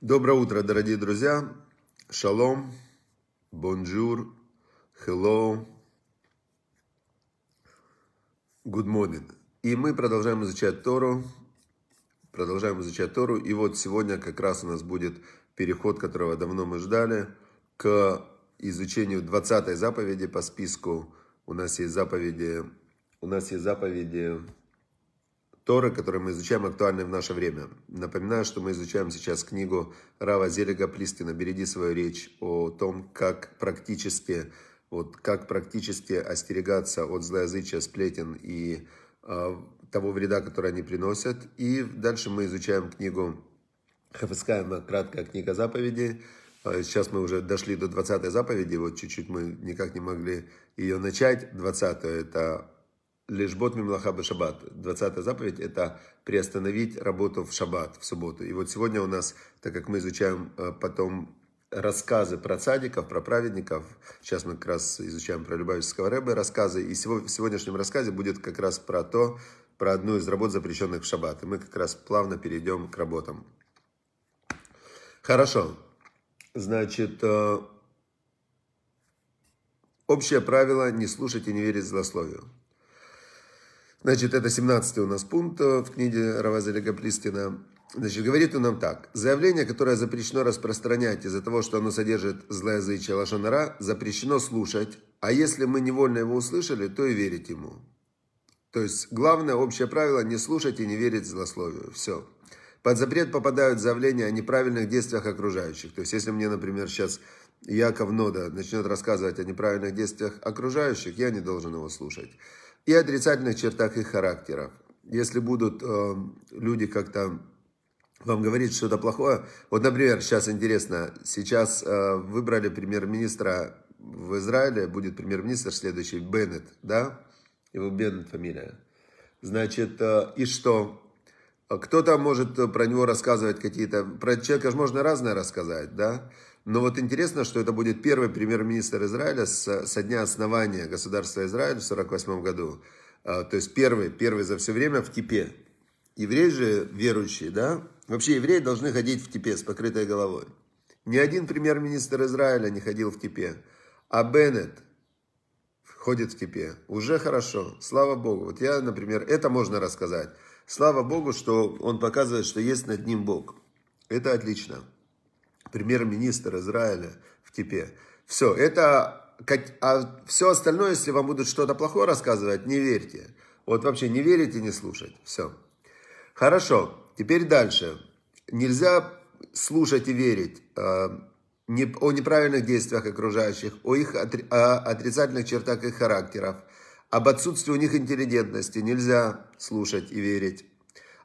Доброе утро, дорогие друзья. Шалом, бонжур, hello, good morning. И мы продолжаем изучать Тору. Продолжаем изучать Тору. И вот сегодня как раз у нас будет переход, которого давно мы ждали, к изучению 20 заповеди по списку. У нас есть заповеди, у нас есть заповеди Торы, которые мы изучаем, актуальны в наше время. Напоминаю, что мы изучаем сейчас книгу Рава Зелега Плистина «Береги свою речь» о том, как практически, вот, как практически остерегаться от злоязычия, сплетен и э, того вреда, который они приносят. И дальше мы изучаем книгу Хафискаема «Краткая книга заповедей». А, сейчас мы уже дошли до 20 заповеди, вот чуть-чуть мы никак не могли ее начать. 20 это Лежбот Мимлаха Шаббат. 20 заповедь – это приостановить работу в шаббат, в субботу. И вот сегодня у нас, так как мы изучаем э, потом рассказы про цадиков, про праведников, сейчас мы как раз изучаем про Любавического Рэбе рассказы, и в сегодняшнем рассказе будет как раз про то, про одну из работ, запрещенных в шаббат. И мы как раз плавно перейдем к работам. Хорошо. Значит, э, общее правило – не слушать и не верить злословию. Значит, это 17 у нас пункт э, в книге Равазеля Гаплискина. Значит, говорит он нам так. Заявление, которое запрещено распространять из-за того, что оно содержит злоязычие лошанара, запрещено слушать, а если мы невольно его услышали, то и верить ему. То есть, главное общее правило – не слушать и не верить злословию. Все. Под запрет попадают заявления о неправильных действиях окружающих. То есть, если мне, например, сейчас Яков Нода начнет рассказывать о неправильных действиях окружающих, я не должен его слушать и отрицательных чертах их характера. Если будут э, люди как-то вам говорить что-то плохое, вот, например, сейчас интересно, сейчас э, выбрали премьер-министра в Израиле, будет премьер-министр следующий, Беннет, да? Его Беннет фамилия. Значит, э, и что? Кто-то может про него рассказывать какие-то... Про человека же можно разное рассказать, да? Но вот интересно, что это будет первый премьер-министр Израиля с, со дня основания государства Израиль в 1948 году. А, то есть первый, первый за все время в кипе. Евреи же верующие, да? Вообще евреи должны ходить в кипе с покрытой головой. Ни один премьер-министр Израиля не ходил в кипе. А Беннет ходит в кипе. Уже хорошо. Слава Богу. Вот я, например, это можно рассказать. Слава Богу, что он показывает, что есть над ним Бог. Это отлично премьер-министр Израиля в Кипе. Все, это... А все остальное, если вам будут что-то плохое рассказывать, не верьте. Вот вообще не верите, не слушать. Все. Хорошо, теперь дальше. Нельзя слушать и верить э, не, о неправильных действиях окружающих, о их отри, о отрицательных чертах их характеров, об отсутствии у них интеллигентности. Нельзя слушать и верить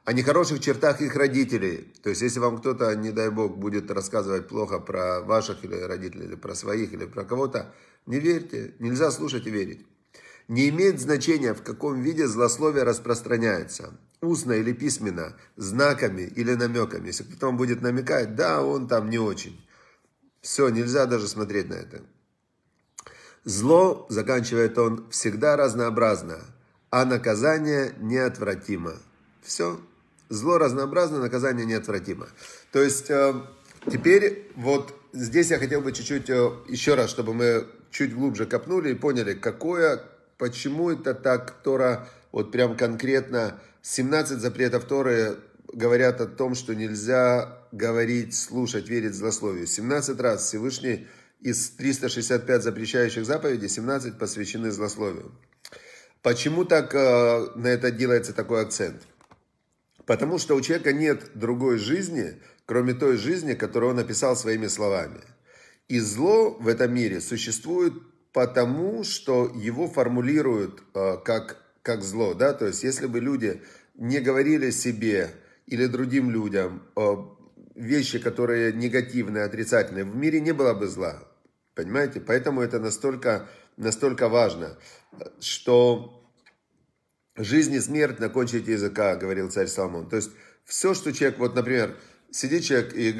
о нехороших чертах их родителей. То есть, если вам кто-то, не дай бог, будет рассказывать плохо про ваших или родителей, или про своих, или про кого-то, не верьте, нельзя слушать и верить. Не имеет значения, в каком виде злословие распространяется. Устно или письменно, знаками или намеками. Если кто-то вам будет намекать, да, он там не очень. Все, нельзя даже смотреть на это. Зло, заканчивает он, всегда разнообразно, а наказание неотвратимо. Все, Зло разнообразно, наказание неотвратимо. То есть э, теперь вот здесь я хотел бы чуть-чуть э, еще раз, чтобы мы чуть глубже копнули и поняли, какое, почему это так Тора, вот прям конкретно 17 запретов Торы говорят о том, что нельзя говорить, слушать, верить злословию. 17 раз Всевышний из 365 запрещающих заповедей 17 посвящены злословию. Почему так э, на это делается такой акцент? Потому что у человека нет другой жизни, кроме той жизни, которую он описал своими словами. И зло в этом мире существует потому, что его формулируют э, как, как зло. Да? То есть, если бы люди не говорили себе или другим людям э, вещи, которые негативные, отрицательные, в мире не было бы зла. Понимаете? Поэтому это настолько, настолько важно, что Жизнь и смерть на кончике языка, говорил царь Соломон. То есть все, что человек, вот, например, сидит человек и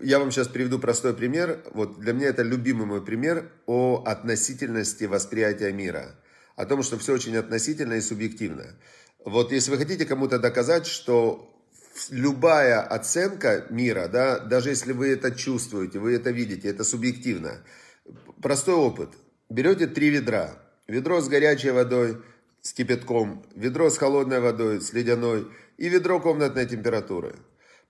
я вам сейчас приведу простой пример. Вот для меня это любимый мой пример о относительности восприятия мира. О том, что все очень относительно и субъективно. Вот если вы хотите кому-то доказать, что любая оценка мира, да, даже если вы это чувствуете, вы это видите, это субъективно. Простой опыт. Берете три ведра. Ведро с горячей водой – с кипятком, ведро с холодной водой, с ледяной и ведро комнатной температуры.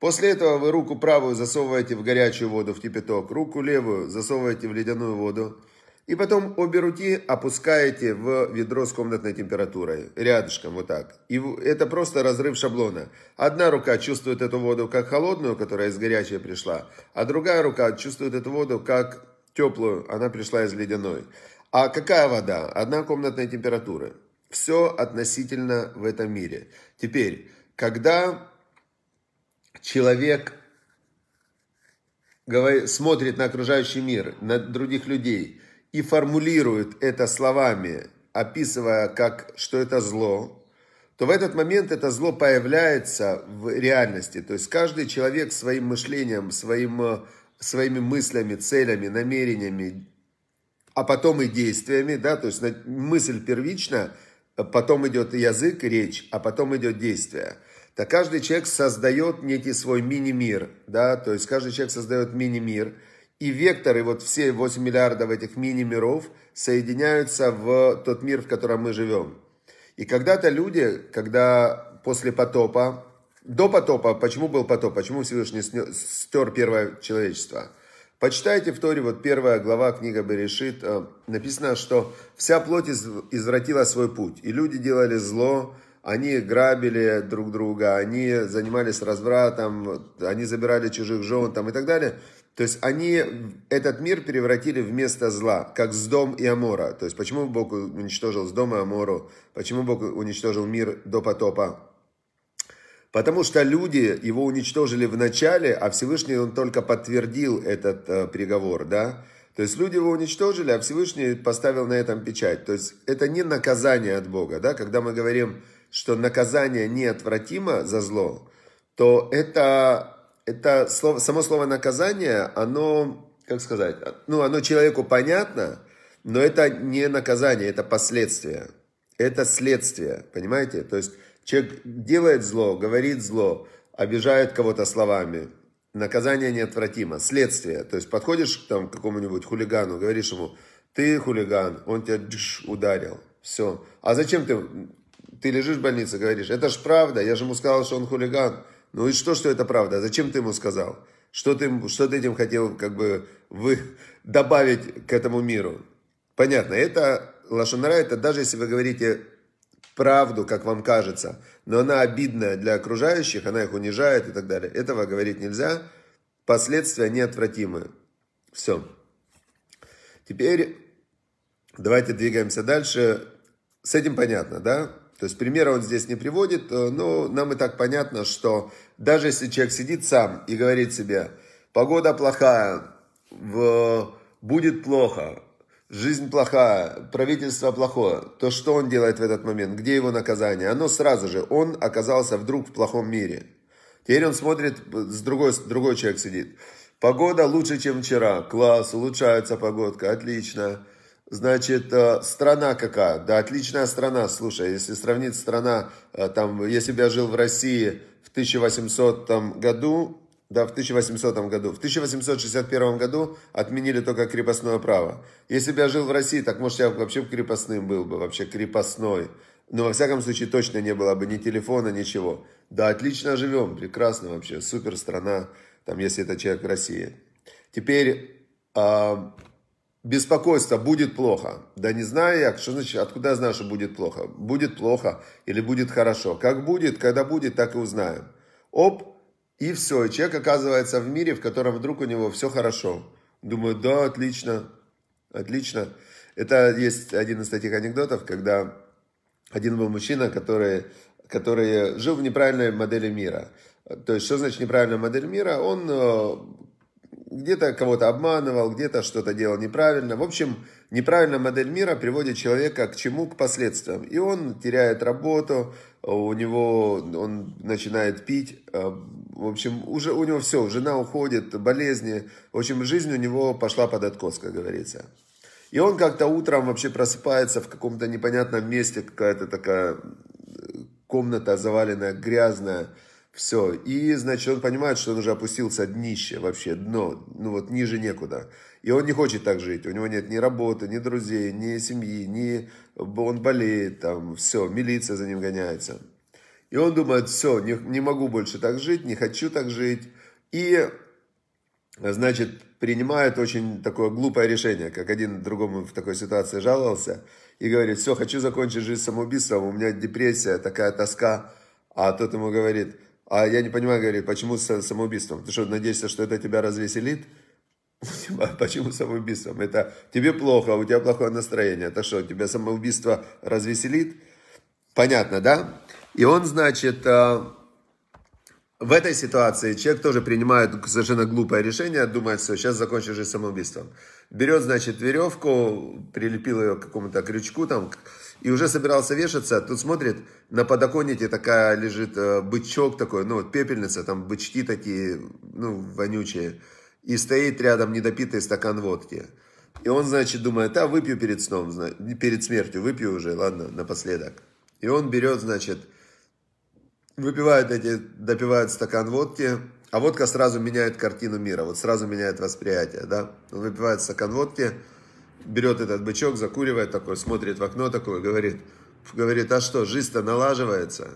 После этого вы руку правую засовываете в горячую воду, в кипяток, руку левую засовываете в ледяную воду, и потом обе руки опускаете в ведро с комнатной температурой, рядышком, вот так. И это просто разрыв шаблона. Одна рука чувствует эту воду как холодную, которая из горячей пришла, а другая рука чувствует эту воду как теплую, она пришла из ледяной. А какая вода? Одна комнатной температуры. Все относительно в этом мире. Теперь, когда человек смотрит на окружающий мир, на других людей и формулирует это словами, описывая, как, что это зло, то в этот момент это зло появляется в реальности. То есть каждый человек своим мышлением, своим, э, своими мыслями, целями, намерениями, а потом и действиями, да, то есть мысль первичная – потом идет язык, речь, а потом идет действие. Так каждый человек создает некий свой мини-мир, да, то есть каждый человек создает мини-мир, и векторы, вот все 8 миллиардов этих мини-миров соединяются в тот мир, в котором мы живем. И когда-то люди, когда после потопа, до потопа, почему был потоп, почему Всевышний стер первое человечество – Почитайте в Торе, вот первая глава книга Берешит, э, написано, что вся плоть извратила свой путь, и люди делали зло, они грабили друг друга, они занимались развратом, они забирали чужих жен там, и так далее. То есть они этот мир превратили в место зла, как с дом и Амора. То есть почему Бог уничтожил с дома Амору, почему Бог уничтожил мир до потопа, Потому что люди его уничтожили в начале, а Всевышний он только подтвердил этот э, приговор, да? То есть люди его уничтожили, а Всевышний поставил на этом печать. То есть это не наказание от Бога, да? Когда мы говорим, что наказание неотвратимо за зло, то это, это слово, само слово наказание, оно, как сказать, ну, оно человеку понятно, но это не наказание, это последствия. Это следствие, понимаете? То есть Человек делает зло, говорит зло, обижает кого-то словами. Наказание неотвратимо. Следствие. То есть подходишь там, к какому-нибудь хулигану, говоришь ему, ты хулиган, он тебя ударил. Все. А зачем ты, ты лежишь в больнице, говоришь, это ж правда, я же ему сказал, что он хулиган. Ну и что, что это правда? Зачем ты ему сказал? Что ты, что ты этим хотел как бы вы, добавить к этому миру? Понятно, это лошонара, это даже если вы говорите правду, как вам кажется, но она обидная для окружающих, она их унижает и так далее. Этого говорить нельзя. Последствия неотвратимы. Все. Теперь давайте двигаемся дальше. С этим понятно, да? То есть примера он здесь не приводит, э, но нам и так понятно, что даже если человек сидит сам и говорит себе, погода плохая, в... будет плохо, жизнь плохая, правительство плохое, то что он делает в этот момент? Где его наказание? Оно сразу же, он оказался вдруг в плохом мире. Теперь он смотрит, с другой, другой человек сидит. Погода лучше, чем вчера. Класс, улучшается погодка, отлично. Значит, э, страна какая? Да, отличная страна, слушай, если сравнить страна, э, там, если бы я жил в России в 1800 там, году, да, в 1800 году. В 1861 году отменили только крепостное право. Если бы я жил в России, так, может, я вообще крепостным был бы, вообще крепостной. Но, во всяком случае, точно не было бы ни телефона, ничего. Да, отлично живем, прекрасно вообще, супер страна, там, если это человек в России. Теперь, э, беспокойство, будет плохо. Да не знаю я, что значит, откуда я знаю, что будет плохо? Будет плохо или будет хорошо? Как будет, когда будет, так и узнаем. Оп, и все, и человек оказывается в мире, в котором вдруг у него все хорошо. Думаю, да, отлично, отлично. Это есть один из таких анекдотов, когда один был мужчина, который, который жил в неправильной модели мира. То есть, что значит неправильная модель мира? Он э, где-то кого-то обманывал, где-то что-то делал неправильно. В общем, неправильная модель мира приводит человека к чему? К последствиям. И он теряет работу, у него он начинает пить, э, в общем, уже у него все, жена уходит, болезни. В общем, жизнь у него пошла под откос, как говорится. И он как-то утром вообще просыпается в каком-то непонятном месте, какая-то такая э, комната заваленная, грязная. Все. И, значит, он понимает, что он уже опустился днище вообще, дно. Ну вот ниже некуда. И он не хочет так жить. У него нет ни работы, ни друзей, ни семьи, ни... Он болеет, там, все. Милиция за ним гоняется. И он думает, все, не, не могу больше так жить, не хочу так жить. И, значит, принимает очень такое глупое решение, как один другому в такой ситуации жаловался и говорит, все, хочу закончить жизнь самоубийством, у меня депрессия, такая тоска. А тот ему говорит, а я не понимаю, говорит, почему с самоубийством? Ты что, надеешься, что это тебя развеселит? Ну, типа, почему самоубийством? Это тебе плохо, а у тебя плохое настроение. Это что, тебя самоубийство развеселит? Понятно, да? И он, значит, э, в этой ситуации человек тоже принимает совершенно глупое решение, думает, все, сейчас закончу жизнь самоубийством. Берет, значит, веревку, прилепил ее к какому-то крючку там, и уже собирался вешаться, тут смотрит, на подоконнике такая лежит э, бычок такой, ну, вот пепельница, там бычки такие, ну, вонючие, и стоит рядом недопитый стакан водки. И он, значит, думает, а, выпью перед сном, перед смертью, выпью уже, ладно, напоследок. И он берет, значит, выпивают эти, допивают стакан водки, а водка сразу меняет картину мира, вот сразу меняет восприятие, да. Он выпивает стакан водки, берет этот бычок, закуривает такой, смотрит в окно такое, говорит, говорит, а что, жизнь-то налаживается,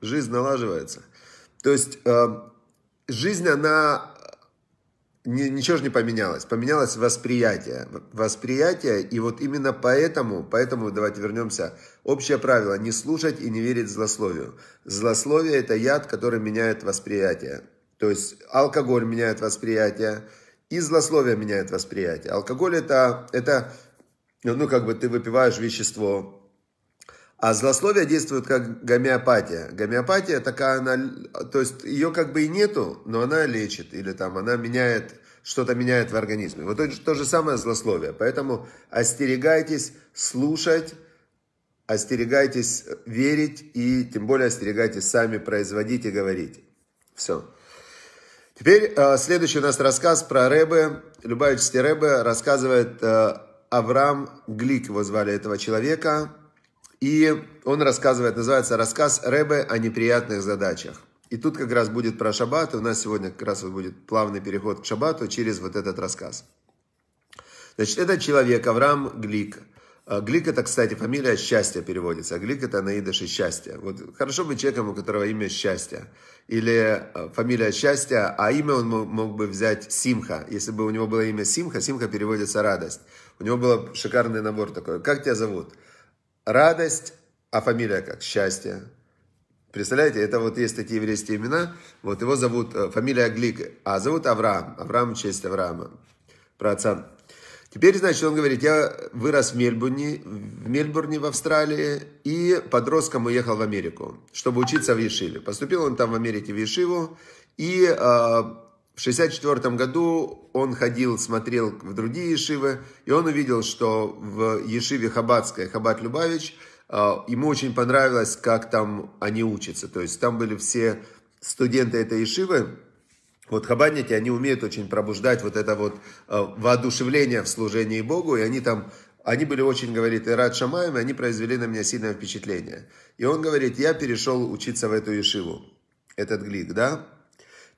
жизнь налаживается. То есть э, жизнь, она ничего же не поменялось. Поменялось восприятие. Восприятие, и вот именно поэтому, поэтому давайте вернемся. Общее правило – не слушать и не верить злословию. Злословие – это яд, который меняет восприятие. То есть алкоголь меняет восприятие, и злословие меняет восприятие. Алкоголь это, – это, ну, как бы ты выпиваешь вещество, а злословие действует как гомеопатия. Гомеопатия такая, она, то есть ее как бы и нету, но она лечит, или там она меняет, что-то меняет в организме. Вот это то же самое злословие. Поэтому остерегайтесь слушать, остерегайтесь верить и тем более остерегайтесь сами производить и говорить. Все. Теперь э, следующий у нас рассказ про Рэбе. Любавичский Рэбе рассказывает э, Авраам Глик, его звали этого человека. И он рассказывает, называется «Рассказ Рэбе о неприятных задачах». И тут как раз будет про шаббат, и у нас сегодня как раз вот будет плавный переход к шаббату через вот этот рассказ. Значит, это человек Авраам Глик. А, Глик это, кстати, фамилия счастья переводится. Глик это на идыше счастье. Вот хорошо бы человеком, у которого имя счастье. Или а, фамилия счастья, а имя он мог бы взять Симха. Если бы у него было имя Симха, Симха переводится радость. У него был шикарный набор такой. Как тебя зовут? радость, а фамилия как? Счастье. Представляете, это вот есть такие еврейские имена. Вот его зовут, э, фамилия Глик, а зовут Авраам. Авраам в честь Авраама, про отца. Теперь, значит, он говорит, я вырос в Мельбурне, в Мельбурне в Австралии, и подростком уехал в Америку, чтобы учиться в Ешиве. Поступил он там в Америке в Ешиву, и э, в 64 году он ходил, смотрел в другие ешивы, и он увидел, что в ешиве Хабатская, Хабат Любавич, а, ему очень понравилось, как там они учатся. То есть там были все студенты этой ешивы, вот хабадники, они умеют очень пробуждать вот это вот а, воодушевление в служении Богу, и они там они были очень, говорит, Ират Шамаем, и они произвели на меня сильное впечатление. И он говорит, я перешел учиться в эту Ешиву, этот Глик, да?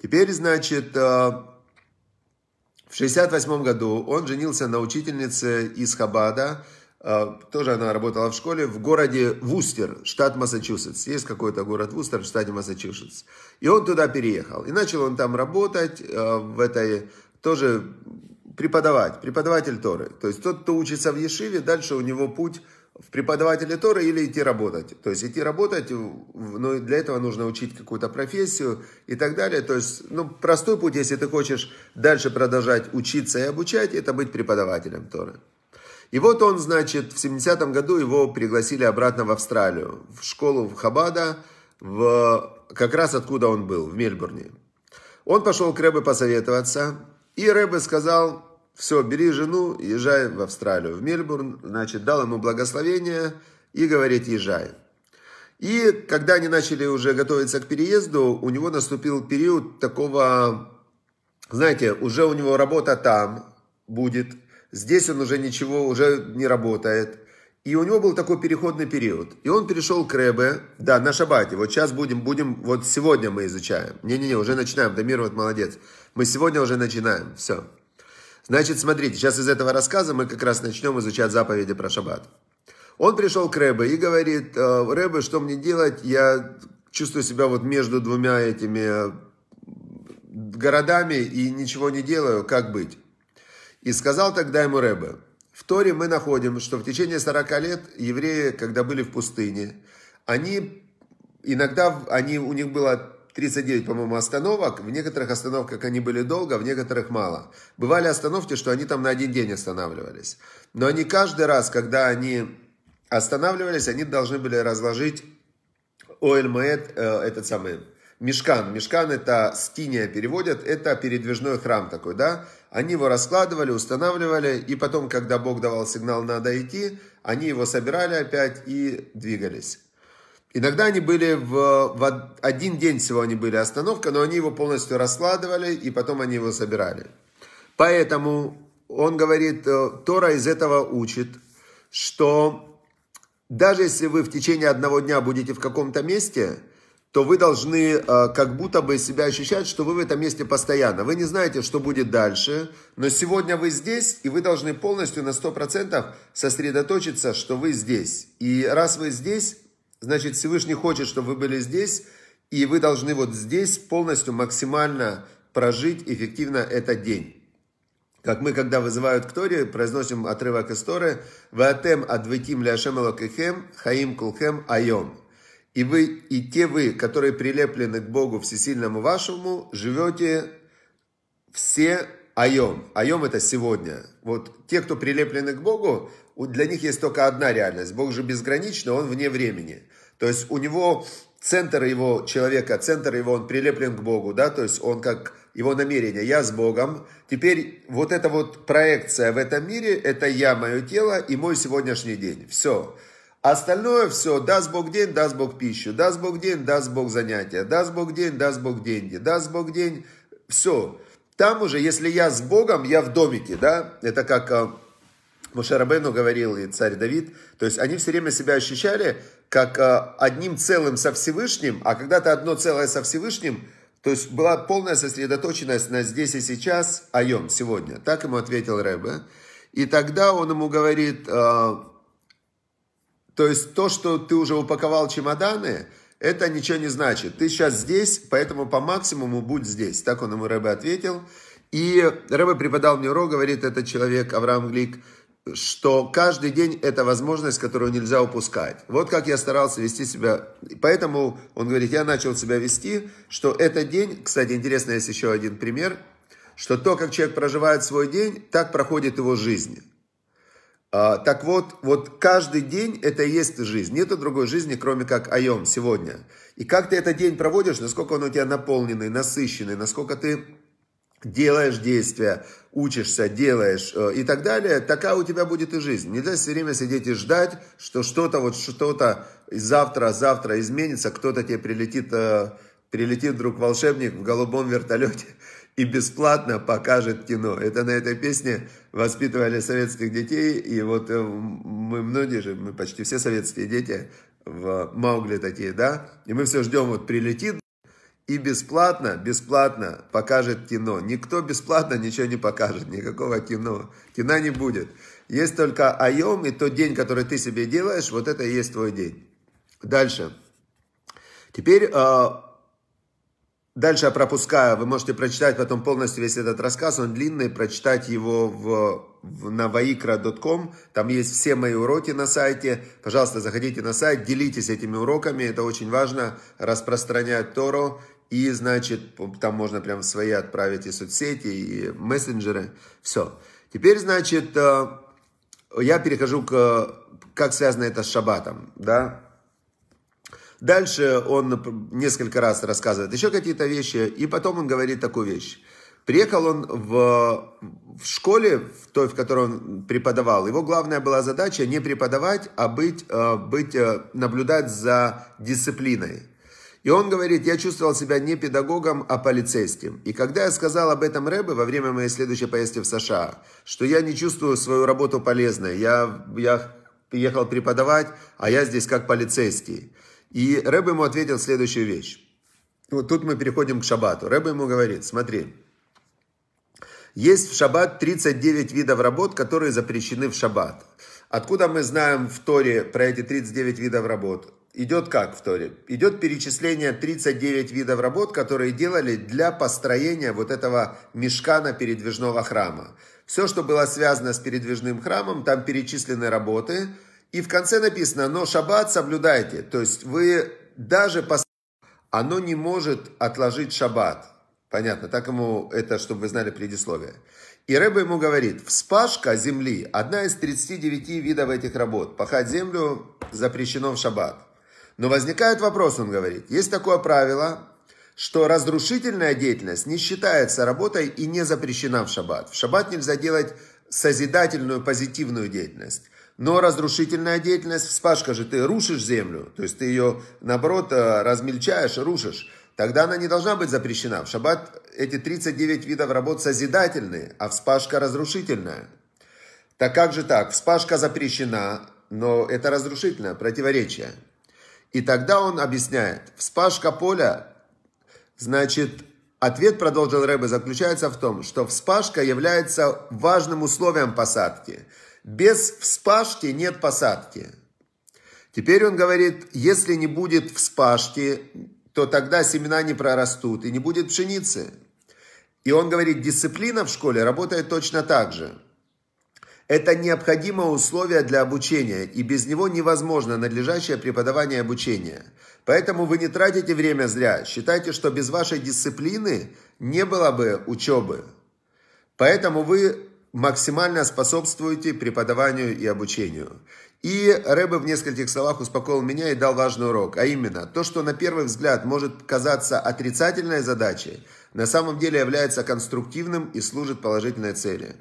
Теперь, значит, э, в 68 году он женился на учительнице из Хабада, э, тоже она работала в школе, в городе Вустер, штат Массачусетс. Есть какой-то город Вустер в штате Массачусетс. И он туда переехал. И начал он там работать, э, в этой тоже преподавать, преподаватель Торы. То есть тот, кто учится в Ешиве, дальше у него путь в преподаватели Торы или идти работать. То есть идти работать, но ну, для этого нужно учить какую-то профессию и так далее. То есть, ну, простой путь, если ты хочешь дальше продолжать учиться и обучать, это быть преподавателем Торы. И вот он, значит, в 70-м году его пригласили обратно в Австралию, в школу в Хабада, в, как раз откуда он был, в Мельбурне. Он пошел к Рэбе посоветоваться, и Рэбе сказал, все, бери жену, езжай в Австралию, в Мельбурн, значит, дал ему благословение и говорит, езжай. И когда они начали уже готовиться к переезду, у него наступил период такого, знаете, уже у него работа там будет, здесь он уже ничего, уже не работает. И у него был такой переходный период. И он перешел к Рэбе, да, на шабате. Вот сейчас будем, будем, вот сегодня мы изучаем. Не-не-не, уже начинаем, Дамир, вот молодец. Мы сегодня уже начинаем, все. Значит, смотрите, сейчас из этого рассказа мы как раз начнем изучать заповеди про шаббат. Он пришел к Рэбе и говорит, «Э, Рэбе, что мне делать? Я чувствую себя вот между двумя этими э, городами и ничего не делаю, как быть? И сказал тогда ему Рэбе, в Торе мы находим, что в течение 40 лет евреи, когда были в пустыне, они иногда, они, у них было 39, по-моему, остановок. В некоторых остановках они были долго, в некоторых мало. Бывали остановки, что они там на один день останавливались. Но они каждый раз, когда они останавливались, они должны были разложить олмэд, э, этот самый Мешкан. Мешкан это скиния переводят, это передвижной храм такой, да? Они его раскладывали, устанавливали, и потом, когда Бог давал сигнал «надо идти», они его собирали опять и двигались. Иногда они были в, в один день всего они были остановка, но они его полностью раскладывали, и потом они его собирали. Поэтому он говорит, э, Тора из этого учит, что даже если вы в течение одного дня будете в каком-то месте, то вы должны э, как будто бы себя ощущать, что вы в этом месте постоянно. Вы не знаете, что будет дальше, но сегодня вы здесь, и вы должны полностью на 100% сосредоточиться, что вы здесь. И раз вы здесь, Значит, Всевышний хочет, чтобы вы были здесь, и вы должны вот здесь полностью максимально прожить эффективно этот день. Как мы, когда вызывают к Торе, произносим отрывок из Торы «Ваатем адвитим ляшем элокехем хаим кулхем айом». И вы, и те вы, которые прилеплены к Богу Всесильному вашему, живете все айом. Айом – это сегодня. Вот те, кто прилеплены к Богу, для них есть только одна реальность. Бог же безграничный, он вне времени. То есть у него центр его человека, центр его, он прилеплен к Богу, да, то есть он как его намерение, я с Богом. Теперь вот эта вот проекция в этом мире, это я, мое тело и мой сегодняшний день. Все. Остальное все, даст Бог день, даст Бог пищу, даст Бог день, даст Бог занятия, даст Бог день, даст Бог деньги, даст Бог день, все. Там уже, если я с Богом, я в домике, да, это как э, Мушарабену говорил и царь Давид, то есть они все время себя ощущали как э, одним целым со Всевышним, а когда то одно целое со Всевышним, то есть была полная сосредоточенность на здесь и сейчас, айом, сегодня. Так ему ответил Рэбе. И тогда он ему говорит, э, то есть то, что ты уже упаковал чемоданы, это ничего не значит. Ты сейчас здесь, поэтому по максимуму будь здесь. Так он ему Рэбе ответил. И Рэбе преподал мне урок, говорит этот человек, Авраам Глик, что каждый день это возможность, которую нельзя упускать. Вот как я старался вести себя. Поэтому, он говорит, я начал себя вести, что этот день, кстати, интересно, есть еще один пример, что то, как человек проживает свой день, так проходит его жизнь. А, так вот, вот каждый день это и есть жизнь. Нету другой жизни, кроме как айом, сегодня. И как ты этот день проводишь, насколько он у тебя наполненный, насыщенный, насколько ты делаешь действия, учишься, делаешь э, и так далее, такая у тебя будет и жизнь. Нельзя все время сидеть и ждать, что что-то, вот что-то завтра, завтра изменится, кто-то тебе прилетит, э, прилетит вдруг волшебник в голубом вертолете и бесплатно покажет кино. Это на этой песне воспитывали советских детей, и вот э, мы многие же, мы почти все советские дети в Маугли такие, да, и мы все ждем, вот прилетит и бесплатно, бесплатно покажет кино. Никто бесплатно ничего не покажет, никакого кино. Кино не будет. Есть только айом, и тот день, который ты себе делаешь, вот это и есть твой день. Дальше. Теперь а, Дальше я пропускаю, вы можете прочитать потом полностью весь этот рассказ, он длинный, прочитать его в, в navaikra.com, там есть все мои уроки на сайте, пожалуйста, заходите на сайт, делитесь этими уроками, это очень важно, распространять Тору, и, значит, там можно прям свои отправить и соцсети, и мессенджеры, все. Теперь, значит, э, я перехожу к, как связано это с шаббатом, да, Дальше он несколько раз рассказывает еще какие-то вещи, и потом он говорит такую вещь. Приехал он в, в школе, в той, в которой он преподавал. Его главная была задача не преподавать, а быть, э, быть, э, наблюдать за дисциплиной. И он говорит, я чувствовал себя не педагогом, а полицейским. И когда я сказал об этом Рэбе во время моей следующей поездки в США, что я не чувствую свою работу полезной, я, я ехал преподавать, а я здесь как полицейский. И Рэб ему ответил следующую вещь. Вот тут мы переходим к шаббату. Рэб ему говорит, смотри, есть в шаббат 39 видов работ, которые запрещены в шаббат. Откуда мы знаем в Торе про эти 39 видов работ? Идет как в Торе? Идет перечисление 39 видов работ, которые делали для построения вот этого мешкана передвижного храма. Все, что было связано с передвижным храмом, там перечислены работы – и в конце написано, но шаббат соблюдайте. То есть вы даже по, оно не может отложить шаббат. Понятно, так ему это, чтобы вы знали предисловие. И Рэба ему говорит, вспашка земли – одна из 39 видов этих работ. Пахать землю запрещено в шаббат. Но возникает вопрос, он говорит, есть такое правило, что разрушительная деятельность не считается работой и не запрещена в шаббат. В шаббат нельзя делать созидательную, позитивную деятельность но разрушительная деятельность, вспашка же, ты рушишь землю, то есть ты ее, наоборот, э, размельчаешь, рушишь, тогда она не должна быть запрещена. В шаббат эти 39 видов работ созидательные, а вспашка разрушительная. Так как же так? Вспашка запрещена, но это разрушительное противоречие. И тогда он объясняет, вспашка поля, значит, ответ, продолжил Рэбе, заключается в том, что вспашка является важным условием посадки – без вспашки нет посадки. Теперь он говорит, если не будет вспашки, то тогда семена не прорастут и не будет пшеницы. И он говорит, дисциплина в школе работает точно так же. Это необходимое условие для обучения, и без него невозможно надлежащее преподавание и обучение. Поэтому вы не тратите время зря. Считайте, что без вашей дисциплины не было бы учебы. Поэтому вы максимально способствуете преподаванию и обучению. И Рэбе в нескольких словах успокоил меня и дал важный урок, а именно, то, что на первый взгляд может казаться отрицательной задачей, на самом деле является конструктивным и служит положительной цели.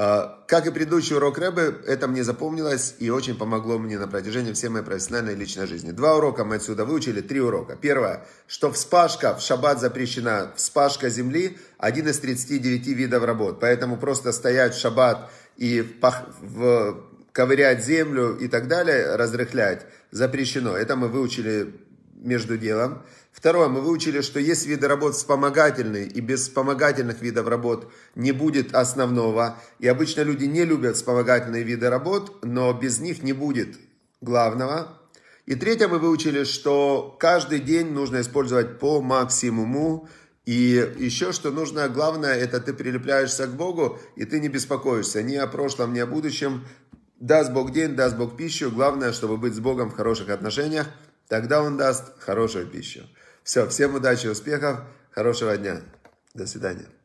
А, как и предыдущий урок Рэбе, это мне запомнилось и очень помогло мне на протяжении всей моей профессиональной и личной жизни. Два урока мы отсюда выучили, три урока. Первое, что вспашка в шаббат запрещена, вспашка земли – один из 39 видов работ. Поэтому просто стоять в шаббат и пах, в, ковырять землю и так далее, разрыхлять, запрещено. Это мы выучили между делом. Второе, мы выучили, что есть виды работ вспомогательные, и без вспомогательных видов работ не будет основного. И обычно люди не любят вспомогательные виды работ, но без них не будет главного. И третье, мы выучили, что каждый день нужно использовать по максимуму. И еще что нужно, главное, это ты прилепляешься к Богу, и ты не беспокоишься ни о прошлом, ни о будущем. Даст Бог день, даст Бог пищу. Главное, чтобы быть с Богом в хороших отношениях. Тогда он даст хорошую пищу. Все, всем удачи, успехов, хорошего дня. До свидания.